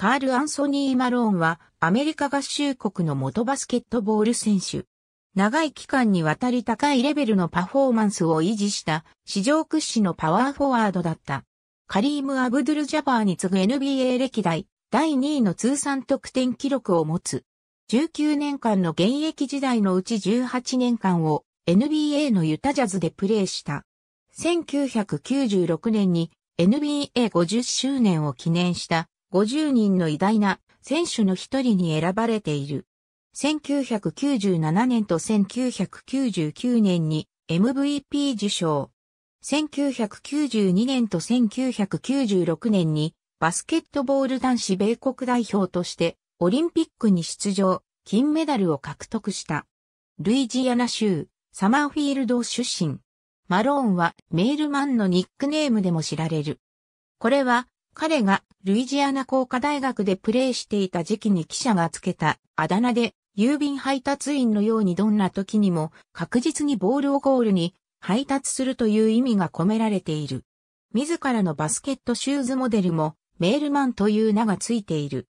カール・アンソニー・マローンは、アメリカ合衆国の元バスケットボール選手。長い期間にわたり高いレベルのパフォーマンスを維持した史上屈指のパワーフォワードだった。カリーム・アブドゥル・ジャバーに次ぐ NBA 歴代第2位の通算得点記録を持つ。19年間の現役時代のうち18年間を NBA のユタジャズでプレーした。1996年に NBA50 周年を記念した50人の偉大な選手の一人に選ばれている。1997年と1999年に MVP 受賞。1992年と1996年にバスケットボール男子米国代表としてオリンピックに出場、金メダルを獲得した。ルイジアナ州、サマーフィールド出身。マローンはメールマンのニックネームでも知られる。これは彼がルイジアナ工科大学でプレーしていた時期に記者がつけたあだ名で郵便配達員のようにどんな時にも確実にボールをゴールに配達するという意味が込められている。自らのバスケットシューズモデルもメールマンという名がついている。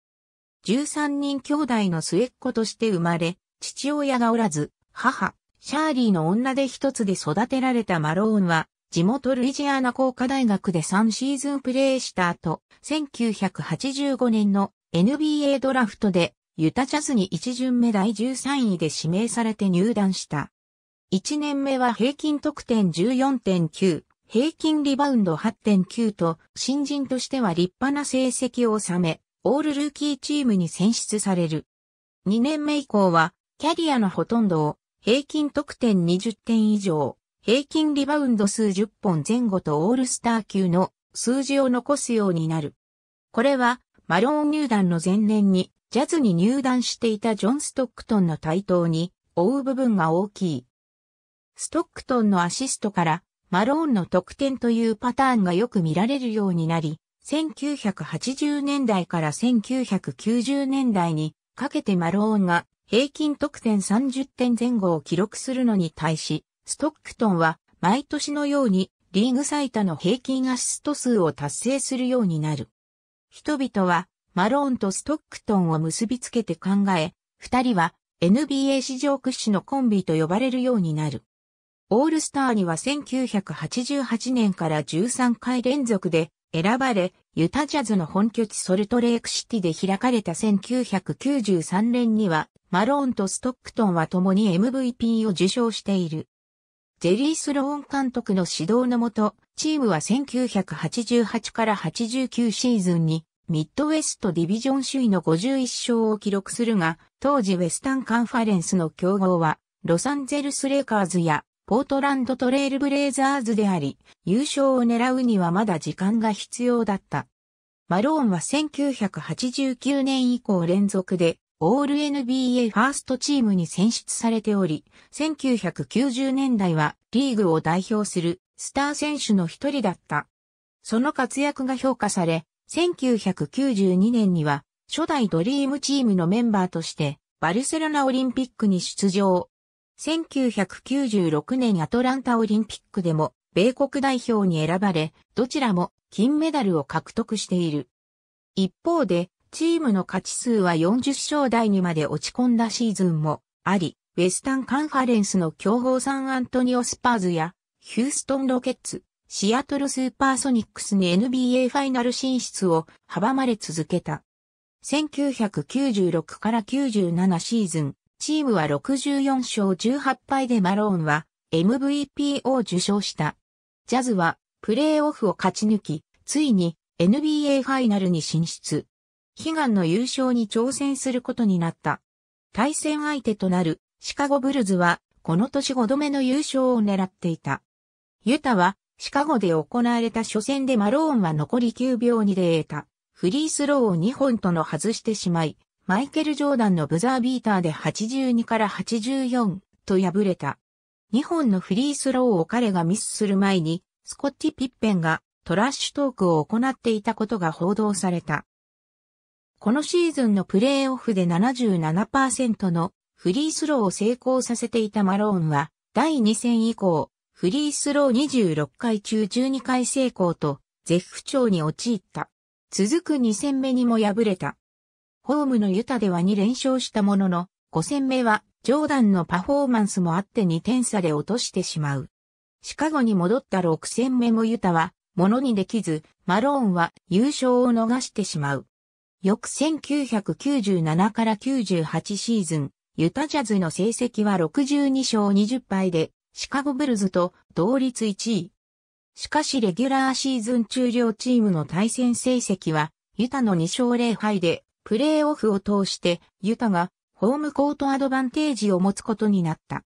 13人兄弟の末っ子として生まれ、父親がおらず、母、シャーリーの女で一つで育てられたマローンは、地元ルイジアナ工科大学で3シーズンプレーした後、1985年の NBA ドラフトでユタジャズに1巡目第13位で指名されて入団した。1年目は平均得点14.9、平均リバウンド8.9と、新人としては立派な成績を収め、オールルーキーチームに選出される。2年目以降は、キャリアのほとんどを平均得点20点以上、平均リバウンド数10本前後とオールスター級の数字を残すようになる。これは、マローン入団の前年に、ジャズに入団していたジョン・ストックトンの台頭に、追う部分が大きい。ストックトンのアシストから、マローンの得点というパターンがよく見られるようになり、1980年代から1990年代にかけてマローンが平均得点30点前後を記録するのに対し、ストックトンは毎年のようにリーグ最多の平均アシスト数を達成するようになる。人々はマローンとストックトンを結びつけて考え、二人は NBA 史上屈指のコンビと呼ばれるようになる。オールスターには1988年から13回連続で選ばれ、ユタジャズの本拠地ソルトレークシティで開かれた1993年には、マローンとストックトンは共に MVP を受賞している。ジェリー・スローン監督の指導のもと、チームは1988から89シーズンにミッドウェストディビジョン首位の51勝を記録するが、当時ウェスタンカンファレンスの競合は、ロサンゼルス・レイカーズやポートランドトレイルブレイザーズであり、優勝を狙うにはまだ時間が必要だった。マローンは1989年以降連続でオール NBA ファーストチームに選出されており、1990年代はリーグを代表するスター選手の一人だった。その活躍が評価され、1992年には初代ドリームチームのメンバーとしてバルセロナオリンピックに出場。1996年アトランタオリンピックでも米国代表に選ばれ、どちらも金メダルを獲得している。一方で、チームの勝ち数は40勝台にまで落ち込んだシーズンもあり、ウェスタンカンファレンスの強豪サンアントニオスパーズや、ヒューストンロケッツ、シアトルスーパーソニックスに NBA ファイナル進出を阻まれ続けた。1996から97シーズン、チームは64勝18敗でマローンは MVP を受賞した。ジャズはプレーオフを勝ち抜き、ついに NBA ファイナルに進出。悲願の優勝に挑戦することになった。対戦相手となるシカゴブルズはこの年5度目の優勝を狙っていた。ユタはシカゴで行われた初戦でマローンは残り9秒2で得たフリースローを2本との外してしまい、マイケル・ジョーダンのブザービーターで82から84と敗れた。2本のフリースローを彼がミスする前に、スコッティ・ピッペンがトラッシュトークを行っていたことが報道された。このシーズンのプレーオフで77%のフリースローを成功させていたマローンは、第2戦以降、フリースロー26回中12回成功と、絶不調に陥った。続く2戦目にも敗れた。ホームのユタでは2連勝したものの、5戦目は、ジョーダンのパフォーマンスもあって2点差で落としてしまう。シカゴに戻った6戦目もユタは、ものにできず、マローンは優勝を逃してしまう。翌1997から98シーズン、ユタジャズの成績は62勝20敗で、シカゴブルズと同率1位。しかしレギュラーシーズン中両チームの対戦成績は、ユタの2勝0敗で、プレーオフを通して、ユタがホームコートアドバンテージを持つことになった。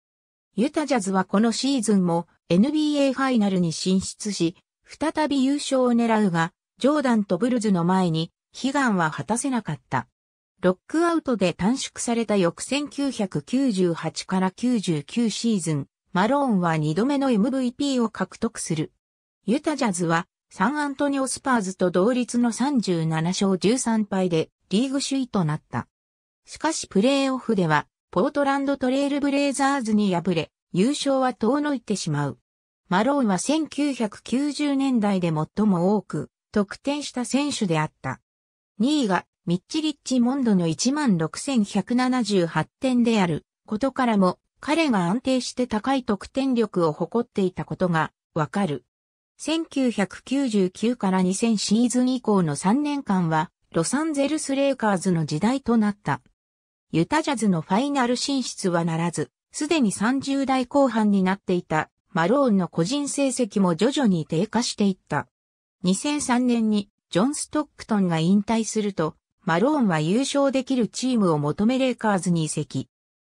ユタジャズはこのシーズンも NBA ファイナルに進出し、再び優勝を狙うが、ジョーダンとブルズの前に悲願は果たせなかった。ロックアウトで短縮された翌1998から99シーズン、マローンは2度目の MVP を獲得する。ユタジャズはサンアントニオスパーズと同率の37勝13敗でリーグ首位となった。しかしプレーオフではポートランドトレイルブレイザーズに敗れ、優勝は遠のいてしまう。マローンは1990年代で最も多く得点した選手であった。2位がミッチ・リッチモンドの16,178点であることからも彼が安定して高い得点力を誇っていたことがわかる。1999から2000シーズン以降の3年間はロサンゼルスレイカーズの時代となった。ユタジャズのファイナル進出はならず、すでに30代後半になっていたマローンの個人成績も徐々に低下していった。2003年にジョン・ストックトンが引退すると、マローンは優勝できるチームを求めレイカーズに移籍。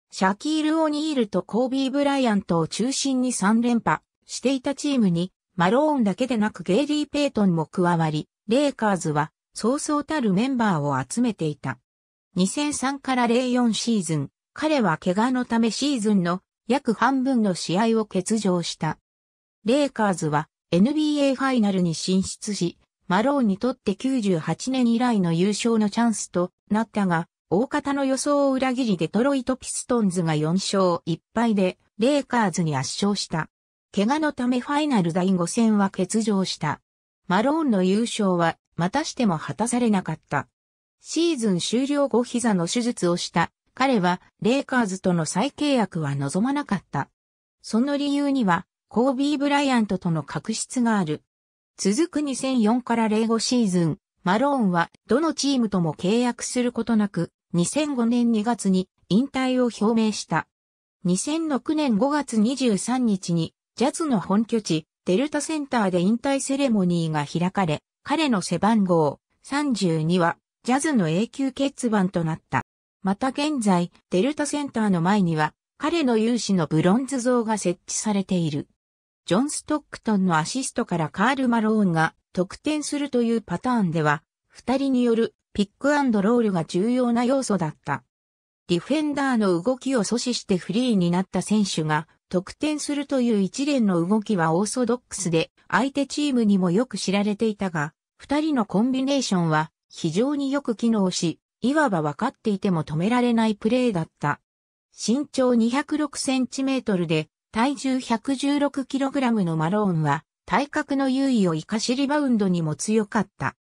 シャキール・オニールとコービー・ブライアントを中心に3連覇していたチームに、マローンだけでなくゲイリー・ペイトンも加わり、レイカーズはそうそうたるメンバーを集めていた。2003から04シーズン、彼は怪我のためシーズンの約半分の試合を欠場した。レイカーズは NBA ファイナルに進出し、マローにとって98年以来の優勝のチャンスとなったが、大方の予想を裏切りデトロイトピストンズが4勝1敗で、レイカーズに圧勝した。怪我のためファイナル第5戦は欠場した。マローンの優勝は、またしても果たされなかった。シーズン終了後膝の手術をした。彼は、レイカーズとの再契約は望まなかった。その理由には、コービー・ブライアントとの確執がある。続く2004から05シーズン、マローンはどのチームとも契約することなく、2005年2月に引退を表明した。2006年5月23日に、ジャズの本拠地、デルタセンターで引退セレモニーが開かれ、彼の背番号32は、ジャズの永久欠番となった。また現在、デルタセンターの前には、彼の勇士のブロンズ像が設置されている。ジョン・ストックトンのアシストからカール・マローンが得点するというパターンでは、二人によるピックロールが重要な要素だった。ディフェンダーの動きを阻止してフリーになった選手が得点するという一連の動きはオーソドックスで相手チームにもよく知られていたが、二人のコンビネーションは非常によく機能し、いわば分かっていても止められないプレーだった。身長206センチメートルで体重 116kg のマローンは、体格の優位を生かしリバウンドにも強かった。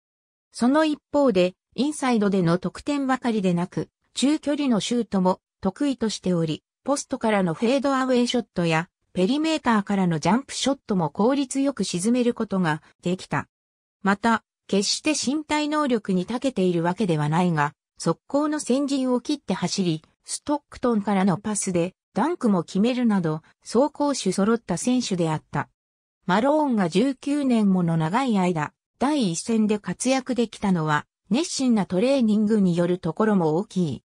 その一方で、インサイドでの得点ばかりでなく、中距離のシュートも得意としており、ポストからのフェードアウェイショットや、ペリメーターからのジャンプショットも効率よく沈めることができた。また、決して身体能力に長けているわけではないが、速攻の先陣を切って走り、ストックトンからのパスでダンクも決めるなど、走攻守揃った選手であった。マローンが19年もの長い間、第一戦で活躍できたのは、熱心なトレーニングによるところも大きい。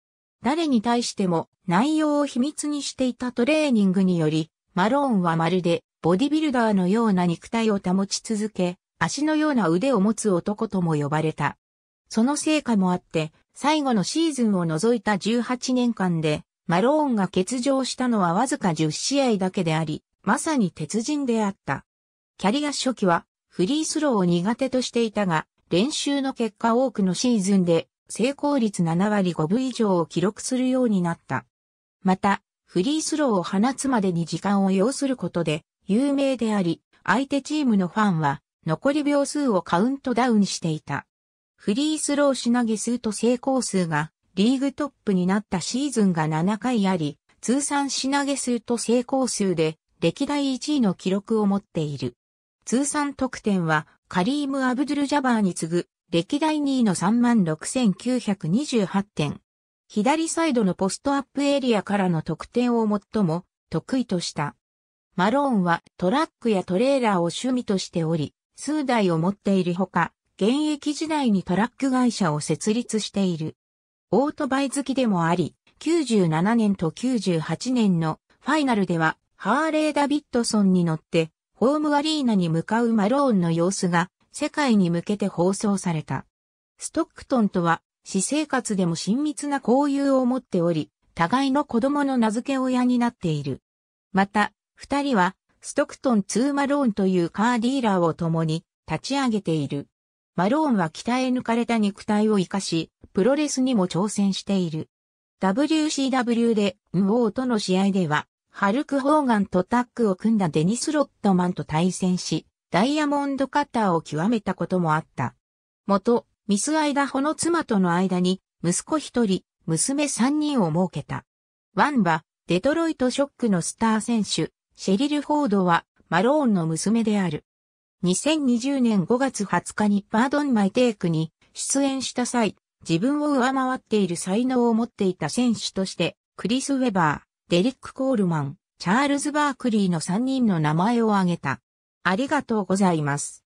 誰に対しても内容を秘密にしていたトレーニングにより、マローンはまるでボディビルダーのような肉体を保ち続け、足のような腕を持つ男とも呼ばれた。その成果もあって、最後のシーズンを除いた18年間でマローンが欠場したのはわずか10試合だけであり、まさに鉄人であった。キャリア初期はフリースローを苦手としていたが、練習の結果多くのシーズンで成功率7割5分以上を記録するようになった。また、フリースローを放つまでに時間を要することで有名であり、相手チームのファンは残り秒数をカウントダウンしていた。フリースローしなぎ数と成功数がリーグトップになったシーズンが7回あり、通算品投数と成功数で歴代1位の記録を持っている。通算得点はカリーム・アブドゥル・ジャバーに次ぐ歴代2位の36,928点。左サイドのポストアップエリアからの得点を最も得意とした。マローンはトラックやトレーラーを趣味としており、数台を持っているほか、現役時代にトラック会社を設立している。オートバイ好きでもあり、97年と98年のファイナルではハーレー・ダビッドソンに乗ってホームアリーナに向かうマローンの様子が世界に向けて放送された。ストックトンとは私生活でも親密な交友を持っており、互いの子供の名付け親になっている。また、二人はストックトン2マローンというカーディーラーを共に立ち上げている。マローンは鍛え抜かれた肉体を活かし、プロレスにも挑戦している。WCW で、ムオーとの試合では、ハルク・ホーガンとタッグを組んだデニス・ロットマンと対戦し、ダイヤモンドカッターを極めたこともあった。元、ミス・アイダホの妻との間に、息子一人、娘三人を設けた。ワンは、デトロイト・ショックのスター選手、シェリル・フォードは、マローンの娘である。2020年5月20日にバードン・マイ・テイクに出演した際、自分を上回っている才能を持っていた選手として、クリス・ウェバー、デリック・コールマン、チャールズ・バークリーの3人の名前を挙げた。ありがとうございます。